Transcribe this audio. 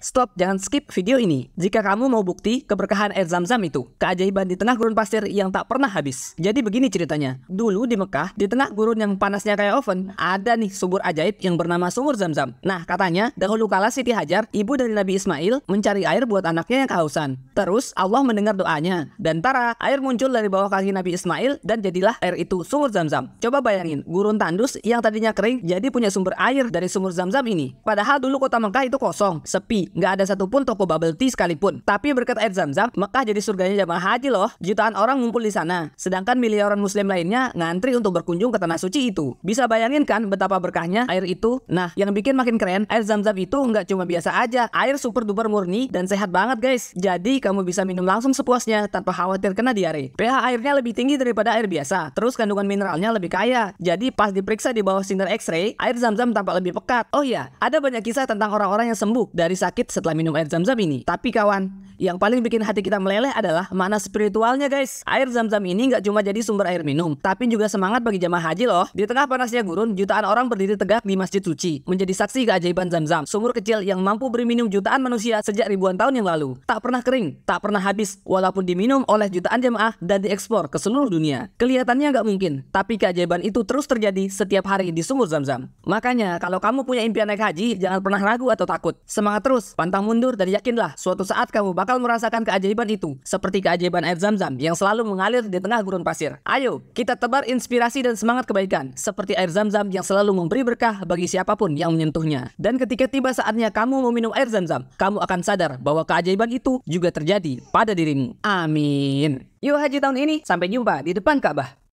Stop, jangan skip video ini jika kamu mau bukti keberkahan air zam-zam itu. Keajaiban di tengah gurun pasir yang tak pernah habis. Jadi begini ceritanya. Dulu di Mekah, di tengah gurun yang panasnya kayak oven, ada nih sumur ajaib yang bernama sumur zam-zam. Nah, katanya dahulu kala Siti Hajar, ibu dari Nabi Ismail, mencari air buat anaknya yang kehausan. Terus Allah mendengar doanya. Dan tara, air muncul dari bawah kaki Nabi Ismail dan jadilah air itu sumur zam-zam. Coba bayangin, gurun tandus yang tadinya kering jadi punya sumber air dari sumur zam-zam ini. Padahal dulu kota Mekah itu kosong, sepi, Nggak ada satupun toko bubble tea sekalipun. Tapi berkat air zam-zam, Mekah jadi surganya jamaah haji loh. Jutaan orang ngumpul di sana. Sedangkan miliaran muslim lainnya ngantri untuk berkunjung ke tanah suci itu. Bisa bayangin kan betapa berkahnya air itu? Nah, yang bikin makin keren, air zam-zam itu nggak cuma biasa aja. Air super duper murni dan sehat banget guys. Jadi kamu bisa minum langsung sepuasnya tanpa khawatir kena diare. pH airnya lebih tinggi daripada air biasa. Terus kandungan mineralnya lebih kaya. Jadi pas diperiksa di bawah sinar X-ray, air zam-zam tampak lebih pekat. Oh iya, ada banyak kisah tentang orang-orang yang sembuh dari sakit sakit setelah minum air zam-zam ini. Tapi kawan, yang paling bikin hati kita meleleh adalah mana spiritualnya guys. Air zam-zam ini nggak cuma jadi sumber air minum, tapi juga semangat bagi jamaah haji loh. Di tengah panasnya gurun, jutaan orang berdiri tegak di Masjid Suci, menjadi saksi keajaiban zam-zam. Sumur kecil yang mampu beri minum jutaan manusia sejak ribuan tahun yang lalu. Tak pernah kering, tak pernah habis, walaupun diminum oleh jutaan jamaah dan diekspor ke seluruh dunia. Kelihatannya nggak mungkin, tapi keajaiban itu terus terjadi setiap hari di sumur zam-zam. Makanya, kalau kamu punya impian naik haji, jangan pernah ragu atau takut. Semangat terus, pantang mundur, dan yakinlah suatu saat kamu bakal bakal merasakan keajaiban itu, seperti keajaiban air zam-zam yang selalu mengalir di tengah gurun pasir. Ayo, kita tebar inspirasi dan semangat kebaikan, seperti air zam-zam yang selalu memberi berkah bagi siapapun yang menyentuhnya. Dan ketika tiba saatnya kamu meminum air zam-zam, kamu akan sadar bahwa keajaiban itu juga terjadi pada dirimu. Amin. Yuk haji tahun ini, sampai jumpa di depan Ka'bah.